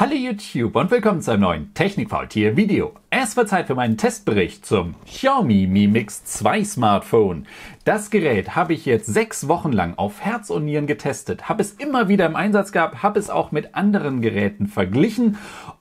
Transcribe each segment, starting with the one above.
Hallo YouTube und willkommen zu einem neuen technik Technikfaultier Video. Es wird Zeit für meinen Testbericht zum Xiaomi Mi Mix 2 Smartphone. Das Gerät habe ich jetzt sechs Wochen lang auf Herz und Nieren getestet, habe es immer wieder im Einsatz gehabt, habe es auch mit anderen Geräten verglichen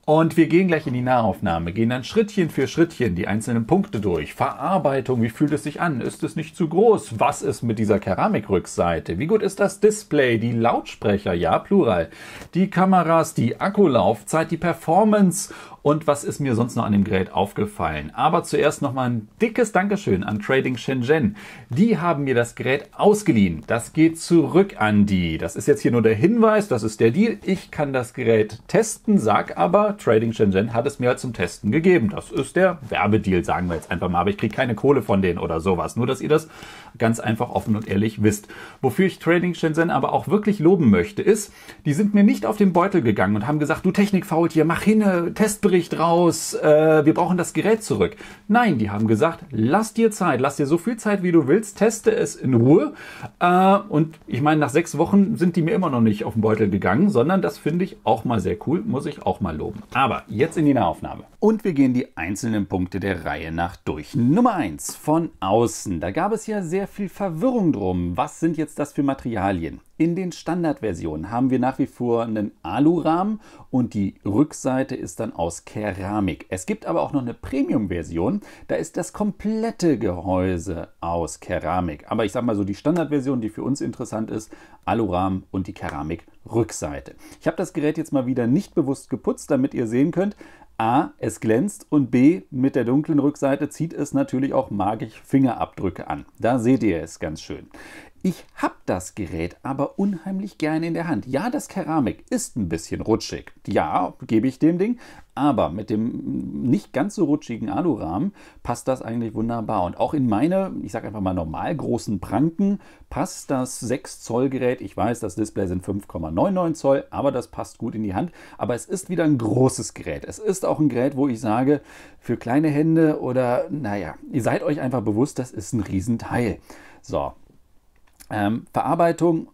und wir gehen gleich in die Nahaufnahme, gehen dann Schrittchen für Schrittchen die einzelnen Punkte durch. Verarbeitung, wie fühlt es sich an? Ist es nicht zu groß? Was ist mit dieser Keramikrückseite? Wie gut ist das Display? Die Lautsprecher, ja, plural. Die Kameras, die Akkulaufzeit, die Performance und was ist mir sonst noch an dem Gerät aufgefallen? Aber zuerst nochmal ein dickes Dankeschön an Trading Shenzhen. Die haben mir das Gerät ausgeliehen. Das geht zurück an die. Das ist jetzt hier nur der Hinweis, das ist der Deal. Ich kann das Gerät testen, sag aber, Trading Shenzhen hat es mir zum Testen gegeben. Das ist der Werbedeal, sagen wir jetzt einfach mal. Aber ich kriege keine Kohle von denen oder sowas. Nur, dass ihr das ganz einfach offen und ehrlich wisst. Wofür ich Trading Shenzhen aber auch wirklich loben möchte, ist, die sind mir nicht auf den Beutel gegangen und haben gesagt, du hier, mach hin, äh, Testbericht raus, äh, wir brauchen das Gerät zurück. Nein, die haben gesagt, lass dir Zeit, lass dir so viel Zeit, wie du willst, teste es in Ruhe. Äh, und ich meine, nach sechs Wochen sind die mir immer noch nicht auf den Beutel gegangen, sondern das finde ich auch mal sehr cool, muss ich auch mal loben. Aber jetzt in die Nahaufnahme. Und wir gehen die einzelnen Punkte der Reihe nach durch. Nummer 1 von außen. Da gab es ja sehr viel Verwirrung drum. Was sind jetzt das für Materialien? In den Standardversionen haben wir nach wie vor einen Alurahmen und die Rückseite ist dann aus Keramik. Es gibt aber auch noch eine Premium-Version, da ist das komplette Gehäuse aus Keramik. Aber ich sag mal so, die Standardversion, die für uns interessant ist, Alurahmen und die Keramik Rückseite. Ich habe das Gerät jetzt mal wieder nicht bewusst geputzt, damit ihr sehen könnt, A, es glänzt und B, mit der dunklen Rückseite zieht es natürlich auch magisch Fingerabdrücke an. Da seht ihr es ganz schön. Ich habe das Gerät aber unheimlich gerne in der Hand. Ja, das Keramik ist ein bisschen rutschig. Ja, gebe ich dem Ding. Aber mit dem nicht ganz so rutschigen Alurahmen passt das eigentlich wunderbar. Und auch in meine, ich sage einfach mal normal großen Pranken passt das 6 Zoll Gerät. Ich weiß, das Display sind 5,99 Zoll, aber das passt gut in die Hand. Aber es ist wieder ein großes Gerät. Es ist auch ein Gerät, wo ich sage, für kleine Hände oder naja, ihr seid euch einfach bewusst, das ist ein Riesenteil. So, ähm, Verarbeitung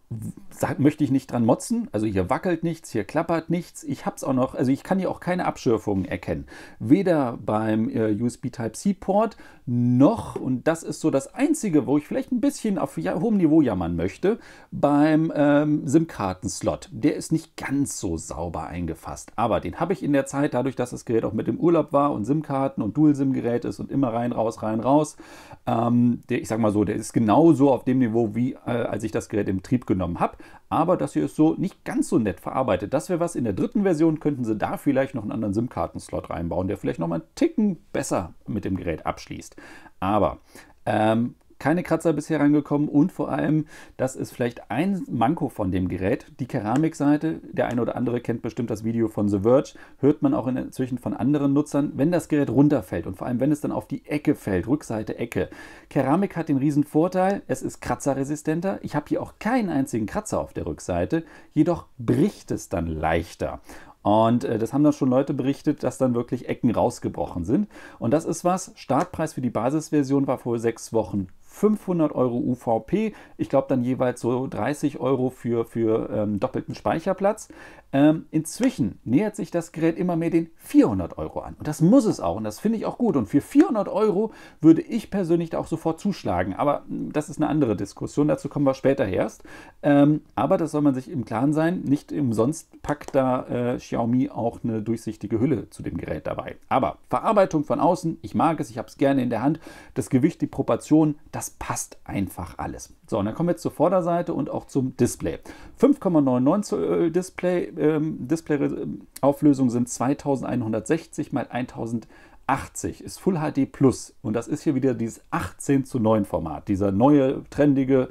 möchte ich nicht dran motzen. Also hier wackelt nichts, hier klappert nichts. Ich habe es auch noch, also ich kann hier auch keine Abschürfungen erkennen. Weder beim äh, USB Type-C-Port noch, und das ist so das Einzige, wo ich vielleicht ein bisschen auf ja, hohem Niveau jammern möchte, beim ähm, SIM-Karten-Slot. Der ist nicht ganz so sauber eingefasst. Aber den habe ich in der Zeit, dadurch, dass das Gerät auch mit im Urlaub war und SIM-Karten und Dual-SIM-Gerät ist und immer rein, raus, rein, raus. Ähm, der, ich sag mal so, der ist genauso auf dem Niveau, wie äh, als ich das Gerät im Trieb genommen aufgenommen habe, aber dass ihr es so nicht ganz so nett verarbeitet. Das wäre was. In der dritten Version könnten sie da vielleicht noch einen anderen SIM-Karten-Slot reinbauen, der vielleicht noch mal einen Ticken besser mit dem Gerät abschließt. Aber ähm, keine Kratzer bisher rangekommen und vor allem, das ist vielleicht ein Manko von dem Gerät, die Keramikseite. Der eine oder andere kennt bestimmt das Video von The Verge, hört man auch inzwischen von anderen Nutzern, wenn das Gerät runterfällt und vor allem, wenn es dann auf die Ecke fällt, Rückseite Ecke. Keramik hat den riesen Vorteil, es ist kratzerresistenter. Ich habe hier auch keinen einzigen Kratzer auf der Rückseite, jedoch bricht es dann leichter. Und äh, das haben dann schon Leute berichtet, dass dann wirklich Ecken rausgebrochen sind. Und das ist was. Startpreis für die Basisversion war vor sechs Wochen 500 Euro UVP. Ich glaube dann jeweils so 30 Euro für, für ähm, doppelten Speicherplatz. Ähm, inzwischen nähert sich das Gerät immer mehr den 400 Euro an. Und das muss es auch. Und das finde ich auch gut. Und für 400 Euro würde ich persönlich da auch sofort zuschlagen. Aber hm, das ist eine andere Diskussion. Dazu kommen wir später erst. Ähm, aber das soll man sich im Klaren sein. Nicht umsonst packt da äh, Xiaomi auch eine durchsichtige Hülle zu dem Gerät dabei. Aber Verarbeitung von außen, ich mag es, ich habe es gerne in der Hand. Das Gewicht, die Proportionen, das passt einfach alles. So, und dann kommen wir jetzt zur Vorderseite und auch zum Display. 5,99 Zoll äh, Display ähm, Display-Auflösung sind 2160 x 1080, ist Full HD Plus und das ist hier wieder dieses 18 zu 9 Format, dieser neue, trendige,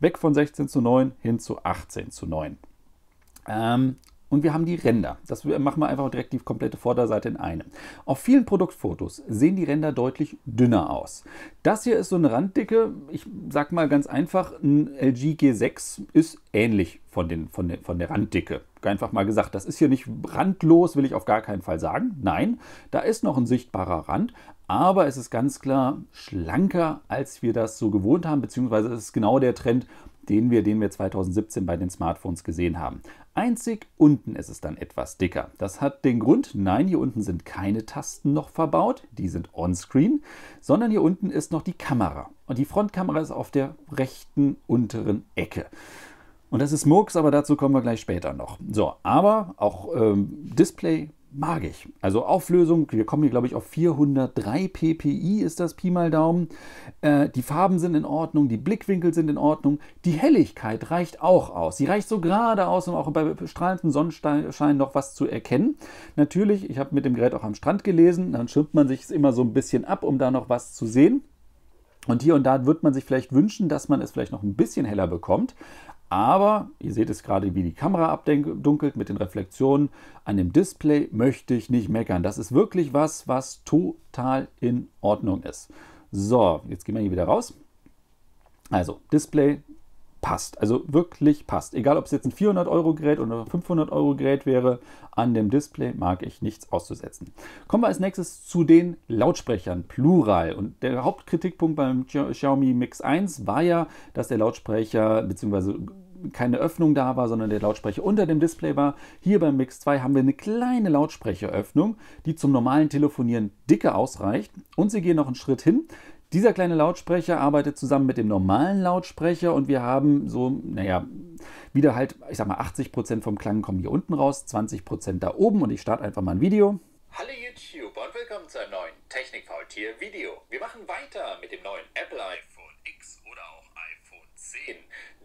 weg von 16 zu 9 hin zu 18 zu 9. Ähm, und wir haben die Ränder. Das machen wir einfach direkt die komplette Vorderseite in einem. Auf vielen Produktfotos sehen die Ränder deutlich dünner aus. Das hier ist so eine Randdicke. Ich sage mal ganz einfach, ein LG G6 ist ähnlich von, den, von, der, von der Randdicke. Einfach mal gesagt, das ist hier nicht randlos, will ich auf gar keinen Fall sagen. Nein, da ist noch ein sichtbarer Rand, aber es ist ganz klar schlanker, als wir das so gewohnt haben, beziehungsweise es ist genau der Trend, den wir, den wir 2017 bei den Smartphones gesehen haben. Einzig unten ist es dann etwas dicker. Das hat den Grund, nein, hier unten sind keine Tasten noch verbaut, die sind on-screen, sondern hier unten ist noch die Kamera. Und die Frontkamera ist auf der rechten unteren Ecke. Und das ist Murks, aber dazu kommen wir gleich später noch. So, aber auch ähm, Display mag ich. Also Auflösung, wir kommen hier glaube ich auf 403 ppi ist das Pi mal Daumen. Äh, die Farben sind in Ordnung, die Blickwinkel sind in Ordnung, die Helligkeit reicht auch aus. Sie reicht so gerade aus, um auch bei strahlendem Sonnenschein noch was zu erkennen. Natürlich, ich habe mit dem Gerät auch am Strand gelesen, dann schirmt man sich es immer so ein bisschen ab, um da noch was zu sehen. Und hier und da wird man sich vielleicht wünschen, dass man es vielleicht noch ein bisschen heller bekommt. Aber ihr seht es gerade, wie die Kamera abdunkelt mit den Reflexionen. An dem Display möchte ich nicht meckern. Das ist wirklich was, was total in Ordnung ist. So, jetzt gehen wir hier wieder raus. Also, Display passt. Also wirklich passt. Egal, ob es jetzt ein 400-Euro-Gerät oder 500-Euro-Gerät wäre, an dem Display mag ich nichts auszusetzen. Kommen wir als nächstes zu den Lautsprechern, plural. Und der Hauptkritikpunkt beim Xiaomi Mix 1 war ja, dass der Lautsprecher bzw keine Öffnung da war, sondern der Lautsprecher unter dem Display war. Hier beim Mix 2 haben wir eine kleine Lautsprecheröffnung, die zum normalen Telefonieren dicke ausreicht. Und sie gehen noch einen Schritt hin. Dieser kleine Lautsprecher arbeitet zusammen mit dem normalen Lautsprecher und wir haben so, naja, wieder halt, ich sag mal, 80% Prozent vom Klang kommen hier unten raus, 20% Prozent da oben und ich starte einfach mal ein Video. Hallo YouTube und willkommen zu einem neuen technik Technikfaultier-Video. Wir machen weiter mit dem neuen Apple iPhone X oder auch iPhone 10.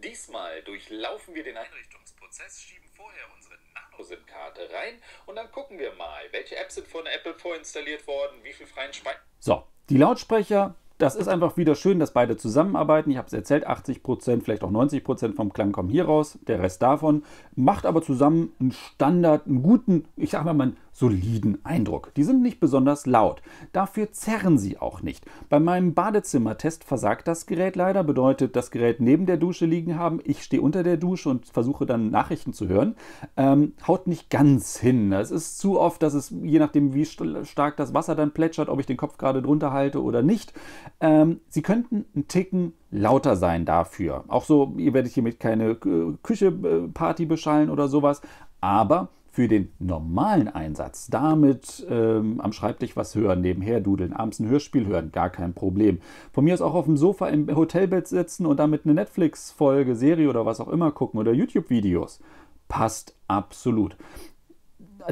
Diesmal durchlaufen wir den Einrichtungsprozess, schieben vorher unsere Nano-SIM-Karte rein und dann gucken wir mal, welche Apps sind von Apple vorinstalliert worden, wie viel freien Speicher. So, die Lautsprecher das ist einfach wieder schön, dass beide zusammenarbeiten. Ich habe es erzählt, 80%, Prozent, vielleicht auch 90% Prozent vom Klang kommen hier raus, der Rest davon. Macht aber zusammen einen Standard, einen guten, ich sage mal, man, soliden Eindruck. Die sind nicht besonders laut. Dafür zerren sie auch nicht. Bei meinem Badezimmertest versagt das Gerät leider, bedeutet das Gerät neben der Dusche liegen haben. Ich stehe unter der Dusche und versuche dann Nachrichten zu hören. Ähm, haut nicht ganz hin. Es ist zu oft, dass es je nachdem, wie stark das Wasser dann plätschert, ob ich den Kopf gerade drunter halte oder nicht. Ähm, sie könnten einen Ticken lauter sein dafür. Auch so, ihr werdet hiermit keine Küche-Party äh, beschallen oder sowas. Aber für den normalen Einsatz, damit ähm, am Schreibtisch was hören, nebenher dudeln, abends ein Hörspiel hören, gar kein Problem. Von mir aus auch auf dem Sofa im Hotelbett sitzen und damit eine Netflix-Folge, Serie oder was auch immer gucken oder YouTube-Videos. Passt absolut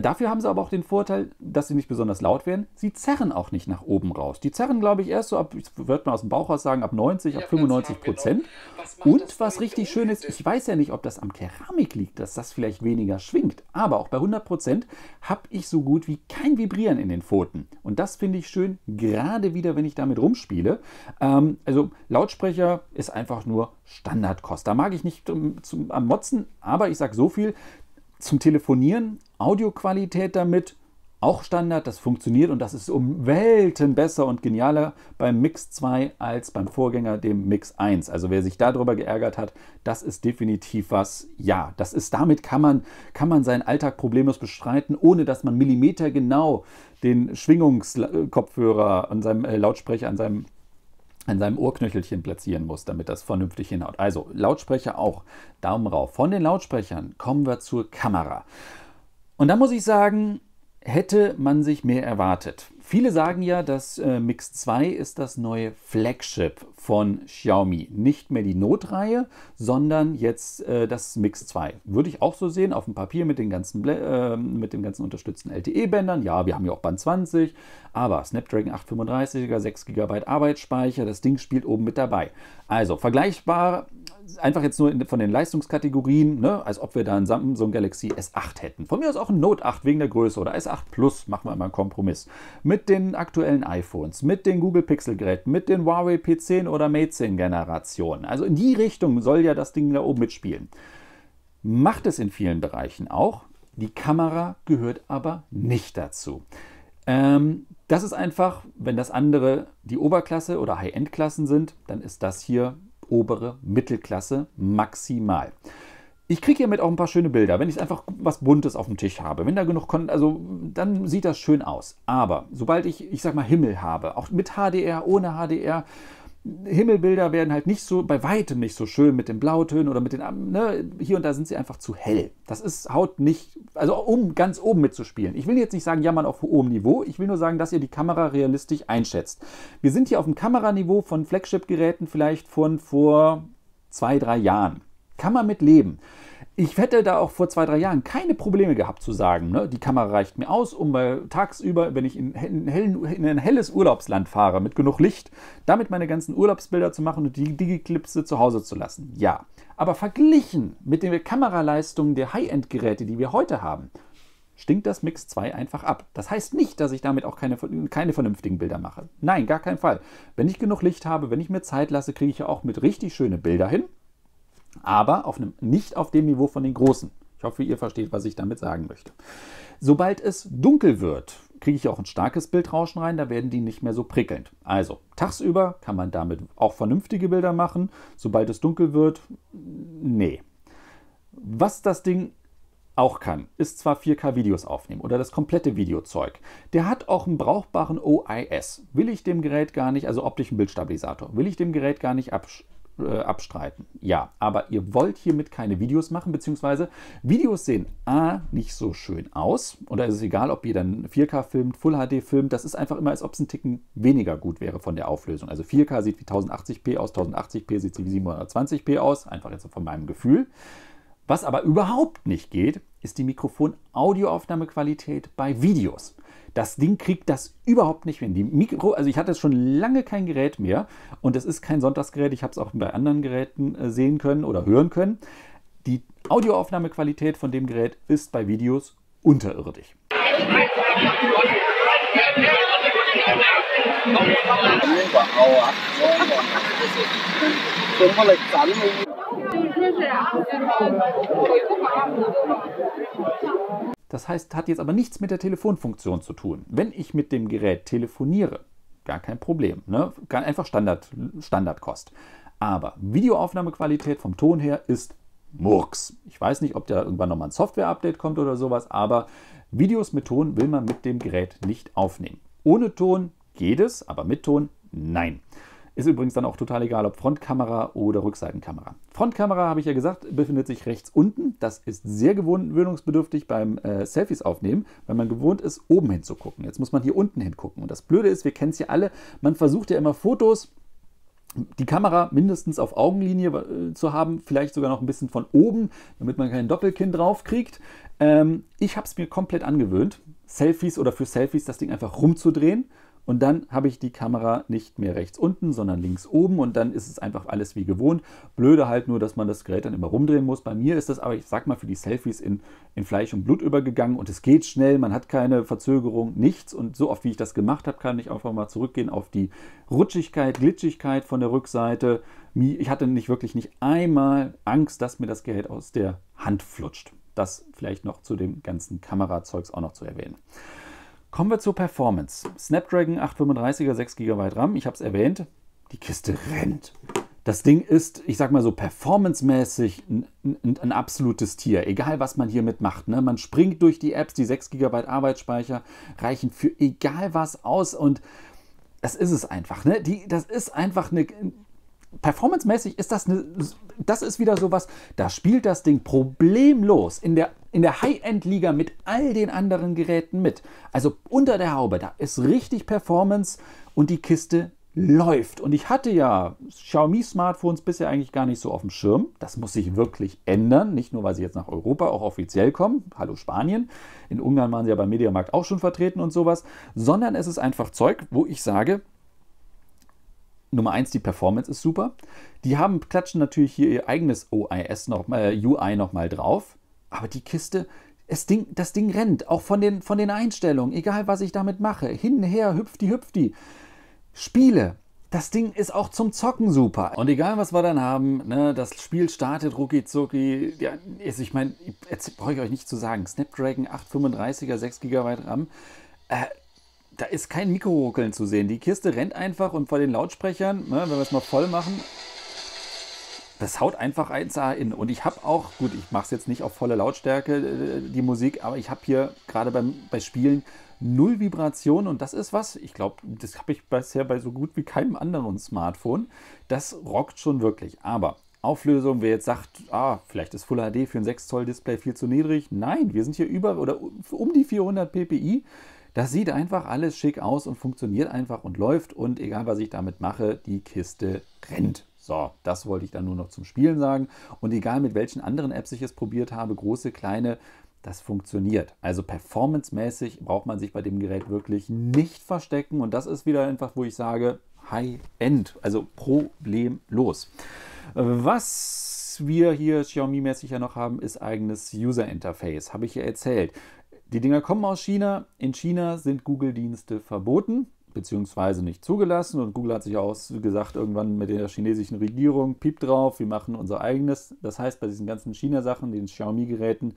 dafür haben sie aber auch den Vorteil, dass sie nicht besonders laut werden. Sie zerren auch nicht nach oben raus. Die zerren, glaube ich, erst so ab, ich würde mal aus dem Bauch raus sagen, ab 90, ja, ab 95 genau. Prozent. Und was richtig schön ist, ich weiß ja nicht, ob das am Keramik liegt, dass das vielleicht weniger schwingt, aber auch bei 100 Prozent habe ich so gut wie kein Vibrieren in den Pfoten. Und das finde ich schön, gerade wieder, wenn ich damit rumspiele. Ähm, also Lautsprecher ist einfach nur Standardkost. Da mag ich nicht um, zum, am Motzen, aber ich sage so viel, zum Telefonieren, Audioqualität damit, auch Standard, das funktioniert und das ist um Welten besser und genialer beim Mix 2 als beim Vorgänger, dem Mix 1. Also wer sich darüber geärgert hat, das ist definitiv was, ja, das ist, damit kann man, kann man seinen Alltag problemlos bestreiten, ohne dass man millimetergenau den Schwingungskopfhörer an seinem äh, Lautsprecher, an seinem an seinem Ohrknöchelchen platzieren muss, damit das vernünftig hinhaut. Also Lautsprecher auch Daumen rauf. Von den Lautsprechern kommen wir zur Kamera. Und da muss ich sagen, hätte man sich mehr erwartet. Viele sagen ja, das äh, Mix 2 ist das neue Flagship von Xiaomi. Nicht mehr die Notreihe, sondern jetzt äh, das Mix 2. Würde ich auch so sehen, auf dem Papier mit den ganzen, äh, mit den ganzen unterstützten LTE-Bändern. Ja, wir haben ja auch Band 20, aber Snapdragon 835er, 6 GB Arbeitsspeicher, das Ding spielt oben mit dabei. Also vergleichbar, einfach jetzt nur in, von den Leistungskategorien, ne, als ob wir da einen Samsung Galaxy S8 hätten. Von mir aus auch ein Note 8 wegen der Größe oder S8 Plus, machen wir mal einen Kompromiss. Mit mit den aktuellen iPhones, mit den Google Pixel-Geräten, mit den Huawei P10 oder Mate 10 Generationen. Also in die Richtung soll ja das Ding da oben mitspielen. Macht es in vielen Bereichen auch. Die Kamera gehört aber nicht dazu. Ähm, das ist einfach, wenn das andere die Oberklasse oder High-End-Klassen sind, dann ist das hier obere Mittelklasse maximal ich kriege hiermit auch ein paar schöne Bilder, wenn ich einfach was Buntes auf dem Tisch habe. Wenn da genug Kon also dann sieht das schön aus. Aber sobald ich, ich sag mal, Himmel habe, auch mit HDR, ohne HDR, Himmelbilder werden halt nicht so, bei weitem nicht so schön mit den Blautönen oder mit den, ne, hier und da sind sie einfach zu hell. Das ist, haut nicht, also um ganz oben mitzuspielen. Ich will jetzt nicht sagen, jammern auf hohem Niveau. Ich will nur sagen, dass ihr die Kamera realistisch einschätzt. Wir sind hier auf dem Kameraniveau von Flagship-Geräten vielleicht von vor zwei, drei Jahren. Kann man mit leben. Ich hätte da auch vor zwei, drei Jahren keine Probleme gehabt zu sagen, ne, die Kamera reicht mir aus, um mal äh, tagsüber, wenn ich in, in, hellen, in, ein helles Urlaubsland fahre, mit genug Licht, damit meine ganzen Urlaubsbilder zu machen und die Digiclipse zu Hause zu lassen. Ja, aber verglichen mit den Kameraleistungen der High-End-Geräte, die wir heute haben, stinkt das Mix 2 einfach ab. Das heißt nicht, dass ich damit auch keine, keine vernünftigen Bilder mache. Nein, gar keinen Fall. Wenn ich genug Licht habe, wenn ich mir Zeit lasse, kriege ich ja auch mit richtig schöne Bilder hin aber auf einem, nicht auf dem Niveau von den Großen. Ich hoffe, ihr versteht, was ich damit sagen möchte. Sobald es dunkel wird, kriege ich auch ein starkes Bildrauschen rein, da werden die nicht mehr so prickelnd. Also, tagsüber kann man damit auch vernünftige Bilder machen. Sobald es dunkel wird, nee. Was das Ding auch kann, ist zwar 4K-Videos aufnehmen oder das komplette Videozeug. Der hat auch einen brauchbaren OIS. Will ich dem Gerät gar nicht, also optischen Bildstabilisator, will ich dem Gerät gar nicht absch äh, abstreiten. Ja, aber ihr wollt hiermit keine Videos machen, beziehungsweise Videos sehen A nicht so schön aus. Und da ist es egal, ob ihr dann 4K filmt, Full HD filmt. Das ist einfach immer, als ob es ein Ticken weniger gut wäre von der Auflösung. Also 4K sieht wie 1080p aus, 1080p sieht wie 720p aus, einfach jetzt von meinem Gefühl. Was aber überhaupt nicht geht, ist die Mikrofon-Audioaufnahmequalität bei Videos. Das Ding kriegt das überhaupt nicht hin. Die Mikro, also ich hatte schon lange kein Gerät mehr und es ist kein Sonntagsgerät. Ich habe es auch bei anderen Geräten äh, sehen können oder hören können. Die Audioaufnahmequalität von dem Gerät ist bei Videos unterirdisch. Das heißt, hat jetzt aber nichts mit der Telefonfunktion zu tun. Wenn ich mit dem Gerät telefoniere, gar kein Problem. Ne? Einfach Standard, Standardkost. Aber Videoaufnahmequalität vom Ton her ist Murks. Ich weiß nicht, ob da irgendwann nochmal ein Software-Update kommt oder sowas, aber Videos mit Ton will man mit dem Gerät nicht aufnehmen. Ohne Ton geht es, aber mit Ton nein. Ist übrigens dann auch total egal, ob Frontkamera oder Rückseitenkamera. Frontkamera, habe ich ja gesagt, befindet sich rechts unten. Das ist sehr gewöhnungsbedürftig beim äh, Selfies aufnehmen, weil man gewohnt ist, oben hinzugucken. Jetzt muss man hier unten hingucken. Und das Blöde ist, wir kennen es ja alle, man versucht ja immer Fotos die Kamera mindestens auf Augenlinie äh, zu haben, vielleicht sogar noch ein bisschen von oben, damit man keinen Doppelkinn draufkriegt. Ähm, ich habe es mir komplett angewöhnt, Selfies oder für Selfies das Ding einfach rumzudrehen und dann habe ich die Kamera nicht mehr rechts unten, sondern links oben und dann ist es einfach alles wie gewohnt. Blöde halt nur, dass man das Gerät dann immer rumdrehen muss. Bei mir ist das aber, ich sag mal, für die Selfies in, in Fleisch und Blut übergegangen und es geht schnell, man hat keine Verzögerung, nichts und so oft wie ich das gemacht habe, kann ich einfach mal zurückgehen auf die Rutschigkeit, Glitschigkeit von der Rückseite. Ich hatte nicht wirklich nicht einmal Angst, dass mir das Gerät aus der Hand flutscht. Das vielleicht noch zu dem ganzen Kamerazeugs auch noch zu erwähnen. Kommen wir zur Performance. Snapdragon 835er 6 GB RAM, ich habe es erwähnt, die Kiste rennt. Das Ding ist, ich sag mal so, performancemäßig ein, ein, absolutes Tier, egal was man hier mitmacht. Ne? Man springt durch die Apps, die 6 GB Arbeitsspeicher reichen für egal was aus und das ist es einfach. Ne? Die, das ist einfach eine. Performancemäßig ist das eine. Das ist wieder sowas, da spielt das Ding problemlos in der in der High-End-Liga mit all den anderen Geräten mit. Also unter der Haube, da ist richtig Performance und die Kiste läuft. Und ich hatte ja Xiaomi-Smartphones bisher eigentlich gar nicht so auf dem Schirm. Das muss sich wirklich ändern. Nicht nur, weil sie jetzt nach Europa auch offiziell kommen. Hallo Spanien. In Ungarn waren sie ja beim Mediamarkt auch schon vertreten und sowas. Sondern es ist einfach Zeug, wo ich sage, Nummer eins, die Performance ist super. Die haben, klatschen natürlich hier ihr eigenes OIS noch, äh, UI nochmal drauf. Aber die Kiste, Ding, das Ding rennt, auch von den, von den Einstellungen, egal was ich damit mache. Hin, her, hüpfti, hüpfti. Spiele. Das Ding ist auch zum Zocken super. Und egal, was wir dann haben, ne, das Spiel startet rucki zucki. Ja, also ich meine, brauche ich euch nicht zu sagen. Snapdragon 835er, 6 GB RAM. Äh, da ist kein Mikroruckeln zu sehen. Die Kiste rennt einfach und vor den Lautsprechern, ne, wenn wir es mal voll machen, das haut einfach 1A in. Und ich habe auch, gut, ich mache es jetzt nicht auf volle Lautstärke, äh, die Musik, aber ich habe hier gerade bei Spielen null Vibration und das ist was, ich glaube, das habe ich bisher bei so gut wie keinem anderen Smartphone. Das rockt schon wirklich. Aber Auflösung, wer jetzt sagt, ah, vielleicht ist Full HD für ein 6 Zoll Display viel zu niedrig. Nein, wir sind hier über oder um die 400 ppi. Das sieht einfach alles schick aus und funktioniert einfach und läuft und egal was ich damit mache, die Kiste rennt. So, das wollte ich dann nur noch zum Spielen sagen. Und egal mit welchen anderen Apps ich es probiert habe, große, kleine, das funktioniert. Also performancemäßig braucht man sich bei dem Gerät wirklich nicht verstecken. Und das ist wieder einfach, wo ich sage, High-End, also problemlos. Was wir hier Xiaomi-mäßig ja noch haben, ist eigenes User-Interface, habe ich ja erzählt. Die Dinger kommen aus China. In China sind Google-Dienste verboten beziehungsweise nicht zugelassen. Und Google hat sich auch gesagt, irgendwann mit der chinesischen Regierung, piep drauf, wir machen unser eigenes. Das heißt, bei diesen ganzen China-Sachen, den Xiaomi-Geräten,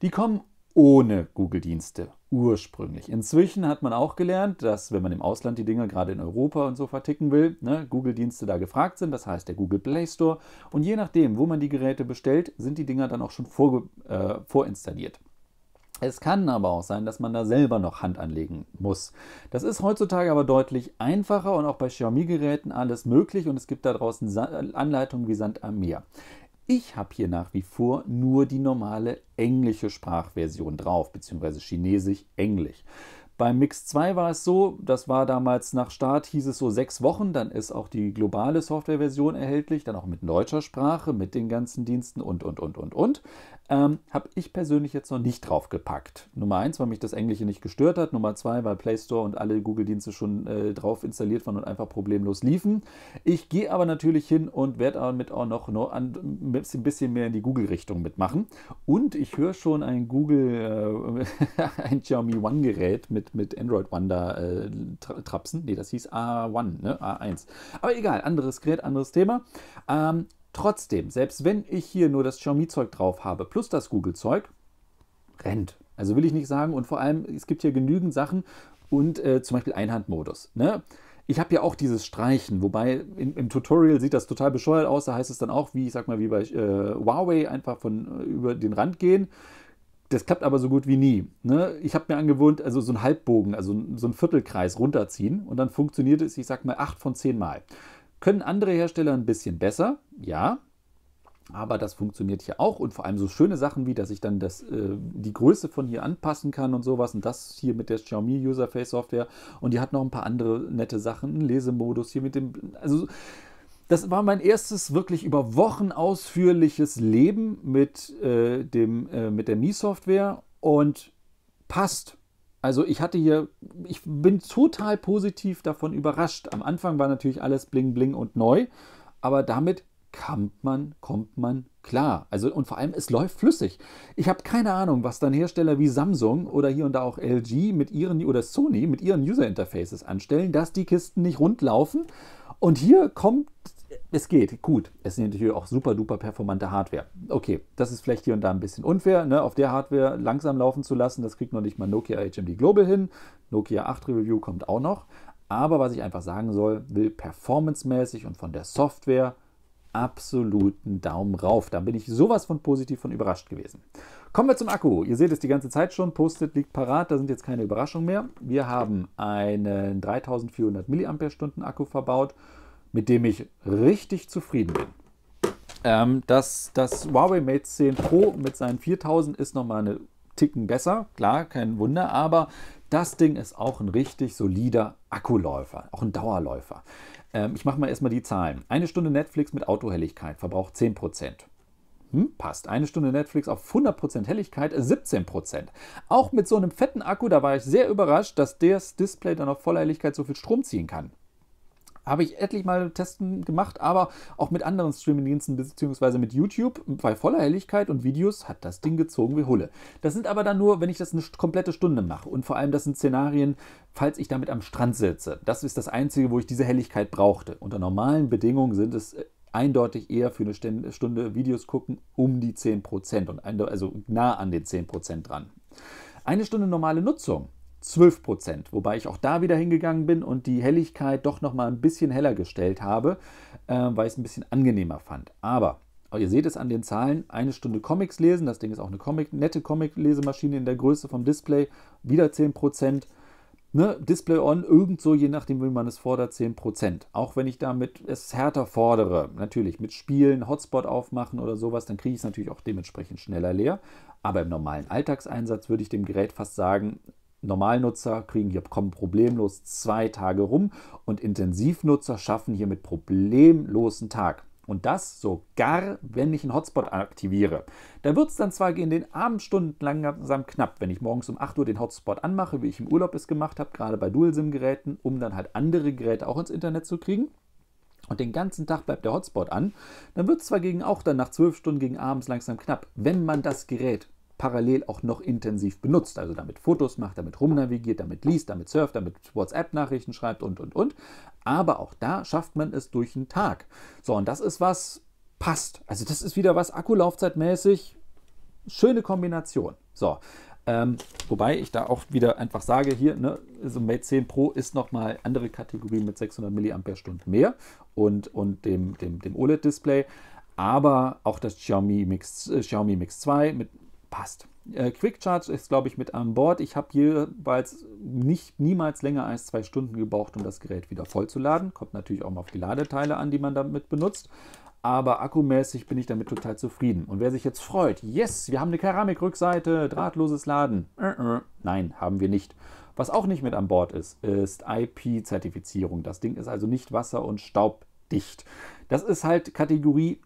die kommen ohne Google-Dienste ursprünglich. Inzwischen hat man auch gelernt, dass wenn man im Ausland die Dinge gerade in Europa und so verticken will, ne, Google-Dienste da gefragt sind, das heißt der Google Play Store. Und je nachdem, wo man die Geräte bestellt, sind die Dinger dann auch schon vor, äh, vorinstalliert. Es kann aber auch sein, dass man da selber noch Hand anlegen muss. Das ist heutzutage aber deutlich einfacher und auch bei Xiaomi-Geräten alles möglich und es gibt da draußen Anleitungen wie Sand am Meer. Ich habe hier nach wie vor nur die normale englische Sprachversion drauf, beziehungsweise Chinesisch-Englisch. Beim Mix 2 war es so, das war damals nach Start, hieß es so sechs Wochen, dann ist auch die globale Softwareversion erhältlich, dann auch mit deutscher Sprache, mit den ganzen Diensten und, und, und, und, und. Ähm, habe ich persönlich jetzt noch nicht drauf gepackt. Nummer eins, weil mich das Englische nicht gestört hat. Nummer zwei, weil Play Store und alle Google-Dienste schon äh, drauf installiert waren und einfach problemlos liefen. Ich gehe aber natürlich hin und werde damit auch noch, noch an, ein bisschen mehr in die Google-Richtung mitmachen. Und ich höre schon ein Google, äh, ein Xiaomi One-Gerät mit, mit Android One da äh, tra trapsen. Ne, das hieß A1, ne? A1. Aber egal, anderes Gerät, anderes Thema. Ähm, Trotzdem, selbst wenn ich hier nur das Xiaomi-Zeug drauf habe, plus das Google-Zeug, rennt. Also will ich nicht sagen. Und vor allem, es gibt hier genügend Sachen und äh, zum Beispiel Einhandmodus. Ne? Ich habe ja auch dieses Streichen, wobei im, im, Tutorial sieht das total bescheuert aus. Da heißt es dann auch, wie ich sag mal, wie bei äh, Huawei, einfach von äh, über den Rand gehen. Das klappt aber so gut wie nie. Ne? Ich habe mir angewohnt, also so einen Halbbogen, also so einen Viertelkreis runterziehen und dann funktioniert es, ich sag mal, acht von zehn Mal. Können andere Hersteller ein bisschen besser? Ja. Aber das funktioniert hier auch und vor allem so schöne Sachen wie, dass ich dann das, äh, die Größe von hier anpassen kann und sowas und das hier mit der Xiaomi User Face Software und die hat noch ein paar andere nette Sachen, einen Lesemodus hier mit dem, also das war mein erstes wirklich über Wochen ausführliches Leben mit, äh, dem, äh, mit der Mi-Software und passt. Also ich hatte hier, ich bin total positiv davon überrascht. Am Anfang war natürlich alles bling bling und neu, aber damit kommt man, kommt man klar. Also und vor allem, es läuft flüssig. Ich habe keine Ahnung, was dann Hersteller wie Samsung oder hier und da auch LG mit ihren oder Sony mit ihren User Interfaces anstellen, dass die Kisten nicht rund laufen. Und hier kommt es geht gut. Es sind natürlich auch super duper performante Hardware. Okay, das ist vielleicht hier und da ein bisschen unfair, ne? auf der Hardware langsam laufen zu lassen. Das kriegt noch nicht mal Nokia HMD Global hin. Nokia 8 Review kommt auch noch. Aber was ich einfach sagen soll, will performancemäßig und von der Software absoluten Daumen rauf. Da bin ich sowas von positiv von überrascht gewesen. Kommen wir zum Akku. Ihr seht es die ganze Zeit schon. post liegt parat. Da sind jetzt keine Überraschungen mehr. Wir haben einen 3400 mAh Akku verbaut mit dem ich richtig zufrieden bin. Ähm, das, das Huawei Mate 10 Pro mit seinen 4000 ist nochmal eine Ticken besser, klar, kein Wunder, aber das Ding ist auch ein richtig solider Akkuläufer, auch ein Dauerläufer. Ähm, ich mache mal erstmal die Zahlen. Eine Stunde Netflix mit Autohelligkeit verbraucht 10%. Hm, passt. Eine Stunde Netflix auf 100% Helligkeit, 17%. Auch mit so einem fetten Akku, da war ich sehr überrascht, dass das Display dann auf voller Helligkeit so viel Strom ziehen kann. Habe ich etlich mal testen gemacht, aber auch mit anderen Streamingdiensten bzw. mit YouTube bei voller Helligkeit und Videos hat das Ding gezogen wie Hulle. Das sind aber dann nur, wenn ich das eine komplette Stunde mache und vor allem das sind Szenarien, falls ich damit am Strand sitze. Das ist das Einzige, wo ich diese Helligkeit brauchte. Unter normalen Bedingungen sind es äh, eindeutig eher für eine Stunde Videos gucken um die 10% und also nah an den 10% dran. Eine Stunde normale Nutzung 12 Prozent, wobei ich auch da wieder hingegangen bin und die Helligkeit doch noch mal ein bisschen heller gestellt habe, äh, weil ich es ein bisschen angenehmer fand. Aber ihr seht es an den Zahlen, eine Stunde Comics lesen, das Ding ist auch eine Comic, nette Comic-Lesemaschine in der Größe vom Display, wieder 10 Prozent. Ne, Display on, irgend so, je nachdem, wie man es fordert, 10%. Auch wenn ich damit es härter fordere, natürlich mit Spielen, Hotspot aufmachen oder sowas, dann kriege ich es natürlich auch dementsprechend schneller leer. Aber im normalen Alltagseinsatz würde ich dem Gerät fast sagen, Normalnutzer kriegen hier kommen problemlos zwei Tage rum und Intensivnutzer schaffen hier mit problemlosen Tag. Und das sogar, wenn ich einen Hotspot aktiviere. Da wird es dann zwar in den Abendstunden langsam knapp, wenn ich morgens um 8 Uhr den Hotspot anmache, wie ich im Urlaub es gemacht habe, gerade bei Dual-SIM-Geräten, um dann halt andere Geräte auch ins Internet zu kriegen. Und den ganzen Tag bleibt der Hotspot an. Dann wird es zwar gegen auch dann nach 12 Stunden gegen abends langsam knapp, wenn man das Gerät parallel auch noch intensiv benutzt. Also damit Fotos macht, damit rumnavigiert, damit liest, damit surft, damit WhatsApp-Nachrichten schreibt und, und, und. Aber auch da schafft man es durch einen Tag. So, und das ist was, passt. Also das ist wieder was akkulaufzeitmäßig. Schöne Kombination. So, ähm, wobei ich da auch wieder einfach sage, hier, ne, so Mate 10 Pro ist nochmal andere Kategorie mit 600 mAh mehr und, und dem, dem, dem OLED-Display. Aber auch das Xiaomi Mix, äh, Xiaomi Mix 2 mit passt. Äh, Quick Charge ist, glaube ich, mit an Bord. Ich habe jeweils nicht, niemals länger als zwei Stunden gebraucht, um das Gerät wieder vollzuladen. Kommt natürlich auch mal auf die Ladeteile an, die man damit benutzt. Aber akkumäßig bin ich damit total zufrieden. Und wer sich jetzt freut, yes, wir haben eine Keramikrückseite, drahtloses Laden. Äh, äh. Nein, haben wir nicht. Was auch nicht mit an Bord ist, ist IP-Zertifizierung. Das Ding ist also nicht wasser- und staubdicht. Das ist halt Kategorie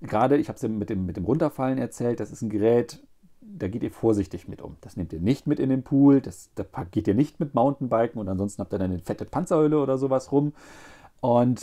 gerade, ich habe es ja mit dem, mit dem Runterfallen erzählt, das ist ein Gerät, da geht ihr vorsichtig mit um. Das nehmt ihr nicht mit in den Pool, das, da geht ihr nicht mit Mountainbiken und ansonsten habt ihr dann eine fette Panzerhülle oder sowas rum. Und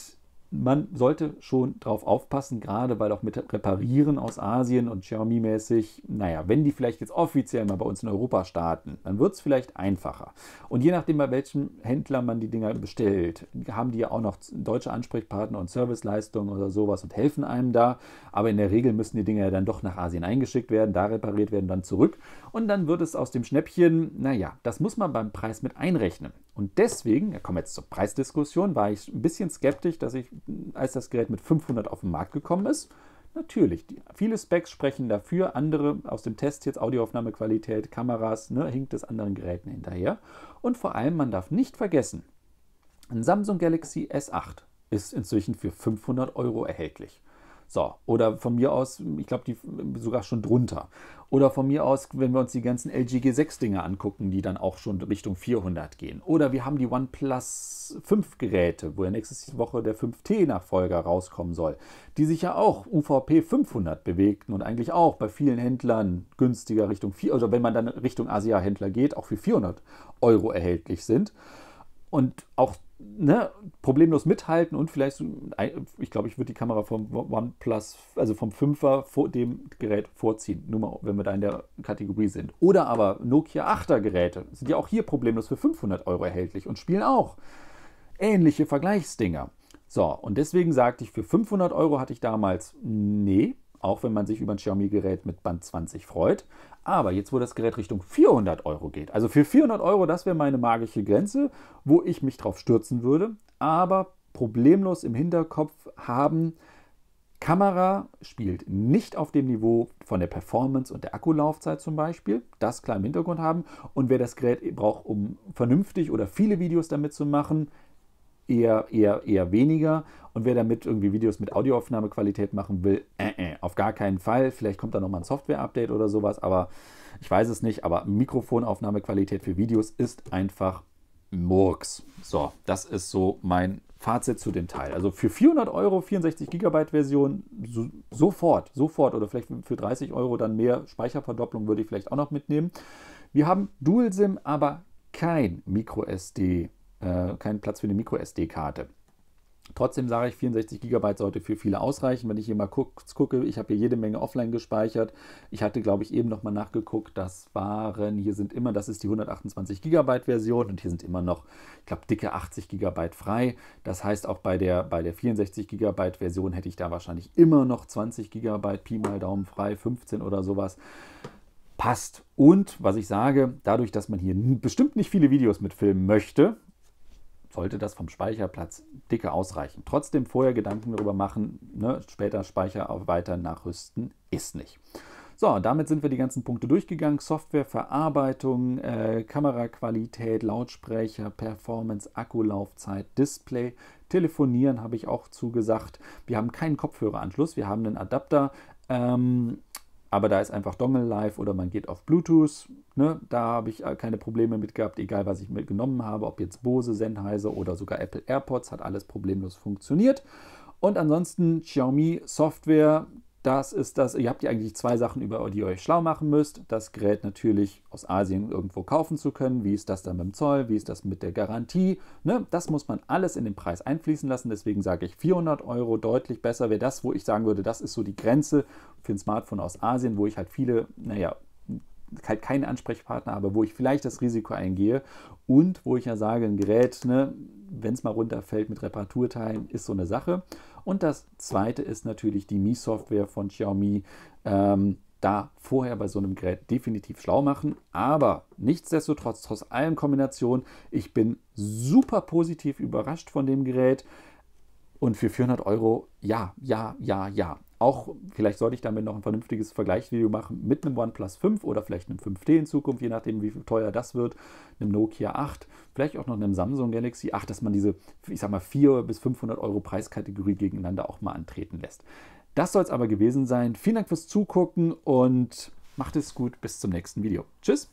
man sollte schon drauf aufpassen, gerade weil auch mit Reparieren aus Asien und Xiaomi-mäßig, naja, wenn die vielleicht jetzt offiziell mal bei uns in Europa starten, dann wird es vielleicht einfacher. Und je nachdem, bei welchem Händler man die Dinger bestellt, haben die ja auch noch deutsche Ansprechpartner und Serviceleistungen oder sowas und helfen einem da. Aber in der Regel müssen die Dinger ja dann doch nach Asien eingeschickt werden, da repariert werden, dann zurück. Und dann wird es aus dem Schnäppchen, naja, das muss man beim Preis mit einrechnen. Und deswegen, wir kommen jetzt zur Preisdiskussion, war ich ein bisschen skeptisch, dass ich, als das Gerät mit 500 auf den Markt gekommen ist, Natürlich, die, viele Specs sprechen dafür, andere aus dem Test jetzt Audioaufnahmequalität, Kameras, ne, hinkt es anderen Geräten hinterher. Und vor allem, man darf nicht vergessen, ein Samsung Galaxy S8 ist inzwischen für 500 Euro erhältlich. So, oder von mir aus, ich glaube, die sogar schon drunter. Oder von mir aus, wenn wir uns die ganzen LG G6-Dinger angucken, die dann auch schon Richtung 400 gehen. Oder wir haben die OnePlus 5-Geräte, wo ja nächste Woche der 5T-Nachfolger rauskommen soll, die sich ja auch UVP 500 bewegten und eigentlich auch bei vielen Händlern günstiger Richtung 4, also wenn man dann Richtung Asia-Händler geht, auch für 400 Euro erhältlich sind. Und auch ne, problemlos mithalten und vielleicht, ich glaube, ich würde die Kamera vom OnePlus, also vom 5er vor dem Gerät vorziehen, nur mal, wenn wir da in der Kategorie sind. Oder aber Nokia 8er Geräte sind ja auch hier problemlos für 500 Euro erhältlich und spielen auch ähnliche Vergleichsdinger. So, und deswegen sagte ich, für 500 Euro hatte ich damals, nee, auch wenn man sich über ein Xiaomi-Gerät mit Band 20 freut. Aber jetzt, wo das Gerät Richtung 400 Euro geht, also für 400 Euro, das wäre meine magische Grenze, wo ich mich drauf stürzen würde. Aber problemlos im Hinterkopf haben, Kamera spielt nicht auf dem Niveau von der Performance und der Akkulaufzeit zum Beispiel. Das klar im Hintergrund haben. Und wer das Gerät braucht, um vernünftig oder viele Videos damit zu machen, eher, eher, eher weniger. Und wer damit irgendwie Videos mit Audioaufnahmequalität machen will, äh, äh, auf gar keinen Fall. Vielleicht kommt da nochmal ein Software-Update oder sowas, aber ich weiß es nicht. Aber Mikrofonaufnahmequalität für Videos ist einfach Murks. So, das ist so mein Fazit zu dem Teil. Also für 400 Euro 64 GB Version so, sofort, sofort oder vielleicht für 30 Euro dann mehr Speicherverdopplung würde ich vielleicht auch noch mitnehmen. Wir haben Dual SIM, aber kein Micro SD äh, keinen Platz für eine Micro-SD-Karte. Trotzdem sage ich, 64 GB sollte für viele ausreichen. Wenn ich hier mal gucke, ich habe hier jede Menge offline gespeichert. Ich hatte, glaube ich, eben nochmal nachgeguckt. Das waren, hier sind immer, das ist die 128 GB Version und hier sind immer noch, ich glaube, dicke 80 GB frei. Das heißt, auch bei der, bei der 64 GB Version hätte ich da wahrscheinlich immer noch 20 GB Pi mal Daumen frei, 15 oder sowas passt. Und was ich sage, dadurch, dass man hier bestimmt nicht viele Videos mitfilmen möchte, sollte das vom Speicherplatz dicke ausreichen. Trotzdem vorher Gedanken darüber machen, ne, später Speicher auch weiter nachrüsten, ist nicht. So, damit sind wir die ganzen Punkte durchgegangen. Software, Verarbeitung, äh, Kameraqualität, Lautsprecher, Performance, Akkulaufzeit, Display. Telefonieren habe ich auch zugesagt. Wir haben keinen Kopfhöreranschluss, wir haben einen Adapter. Ähm, aber da ist einfach Dongle live oder man geht auf Bluetooth. Ne? Da habe ich äh, keine Probleme mit gehabt, egal was ich mitgenommen habe, ob jetzt Bose, Sennheiser oder sogar Apple AirPods, hat alles problemlos funktioniert. Und ansonsten Xiaomi Software, das ist das, ihr habt ja eigentlich zwei Sachen, über die ihr euch schlau machen müsst. Das Gerät natürlich aus Asien irgendwo kaufen zu können. Wie ist das dann beim Zoll? Wie ist das mit der Garantie? Ne? Das muss man alles in den Preis einfließen lassen. Deswegen sage ich 400 Euro deutlich besser wäre das, wo ich sagen würde, das ist so die Grenze für ein Smartphone aus Asien, wo ich halt viele, naja, halt keinen Ansprechpartner habe, wo ich vielleicht das Risiko eingehe und wo ich ja sage, ein Gerät, ne, wenn es mal runterfällt mit Reparaturteilen, ist so eine Sache. Und das zweite ist natürlich die Mi-Software von Xiaomi. Ähm, da vorher bei so einem Gerät definitiv schlau machen. Aber nichtsdestotrotz, trotz allen Kombinationen, ich bin super positiv überrascht von dem Gerät. Und für 400 Euro, ja, ja, ja, ja auch, vielleicht sollte ich damit noch ein vernünftiges Vergleichsvideo machen mit einem OnePlus 5 oder vielleicht einem 5D in Zukunft, je nachdem, wie teuer das wird, einem Nokia 8, vielleicht auch noch einem Samsung Galaxy 8, dass man diese, ich sag mal, 400 bis 500 Euro Preiskategorie gegeneinander auch mal antreten lässt. Das soll es aber gewesen sein. Vielen Dank fürs Zugucken und macht es gut. Bis zum nächsten Video. Tschüss!